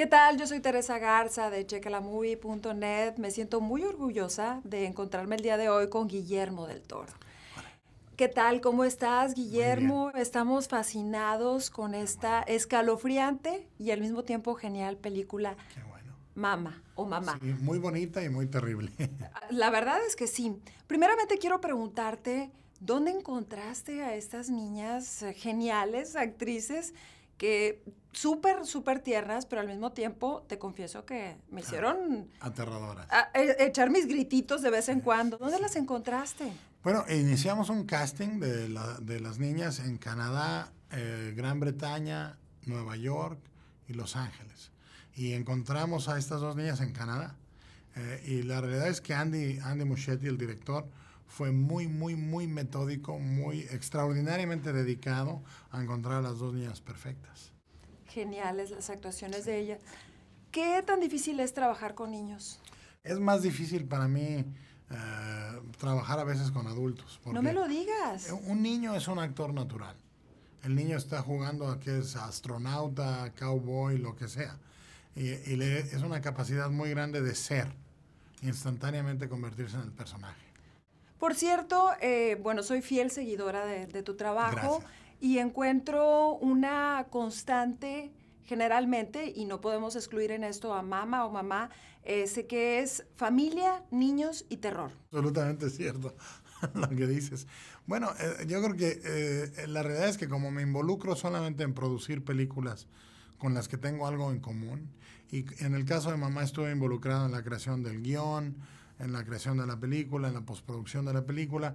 ¿Qué tal? Yo soy Teresa Garza de checalamovie.net. Me siento muy orgullosa de encontrarme el día de hoy con Guillermo del Toro. ¿Qué tal? ¿Cómo estás, Guillermo? Estamos fascinados con esta escalofriante y al mismo tiempo genial película. Qué Mama o mamá. muy bonita y muy terrible. La verdad es que sí. Primeramente quiero preguntarte, ¿dónde encontraste a estas niñas geniales, actrices, que súper, súper tiernas, pero al mismo tiempo te confieso que me ah, hicieron... aterradoras. Eh, echar mis grititos de vez en cuando. ¿Dónde las encontraste? Bueno, iniciamos un casting de, las niñas en Canadá, eh, Gran Bretaña, Nueva York y Los Ángeles. Y encontramos a estas dos niñas en Canadá. Eh, y la realidad es que Andy, Andy Muschietti, el director, fue muy, muy, muy metódico, muy extraordinariamente dedicado a encontrar a las dos niñas perfectas. Geniales las actuaciones de ella. ¿Qué tan difícil es trabajar con niños? Es más difícil para mí eh, trabajar a veces con adultos. No me lo digas. Un niño es un actor natural. El niño está jugando a que es astronauta, cowboy, lo que sea. Y, y le, es una capacidad muy grande de ser, instantáneamente convertirse en el personaje. Por cierto, eh, bueno, soy fiel seguidora de, tu trabajo y encuentro una constante generalmente, y no podemos excluir en esto a mamá o mamá, eh, sé que es familia, niños y terror. Absolutamente cierto lo que dices. Bueno, eh, yo creo que la realidad es que como me involucro solamente en producir películas con las que tengo algo en común, y en el caso de mamá estuve involucrado en la creación del guión, en la creación de la película, en la postproducción de la película.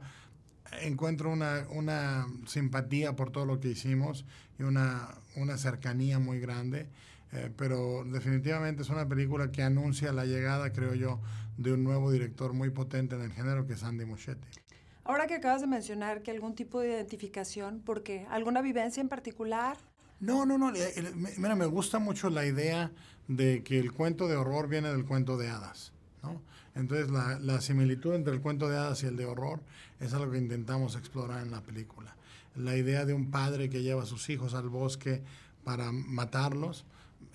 Encuentro una, una simpatía por todo lo que hicimos y una, una cercanía muy grande. Eh, pero definitivamente es una película que anuncia la llegada, creo yo, de un nuevo director muy potente en el género que es Andy Muschietti. Ahora que acabas de mencionar que algún tipo de identificación, ¿por qué? ¿Alguna vivencia en particular? No, no, no. Mira, me gusta mucho la idea de que el cuento de horror viene del cuento de hadas. Entonces la, similitud entre el cuento de hadas y el de horror es algo que intentamos explorar en la película. La idea de un padre que lleva a sus hijos al bosque para matarlos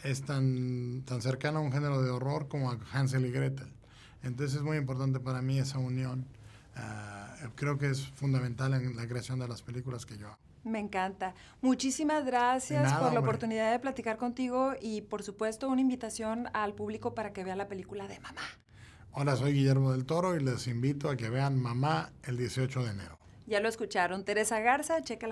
es tan, tan cercana a un género de horror como a Hansel y Gretel. Entonces es muy importante para mí esa unión. Eh, creo que es fundamental en la creación de las películas que yo hago. Me encanta. Muchísimas gracias por la oportunidad de platicar contigo y por supuesto una invitación al público para que vea la película de mamá. Hola, soy Guillermo del Toro y les invito a que vean Mamá el 18 de enero. Ya lo escucharon, Teresa Garza, checa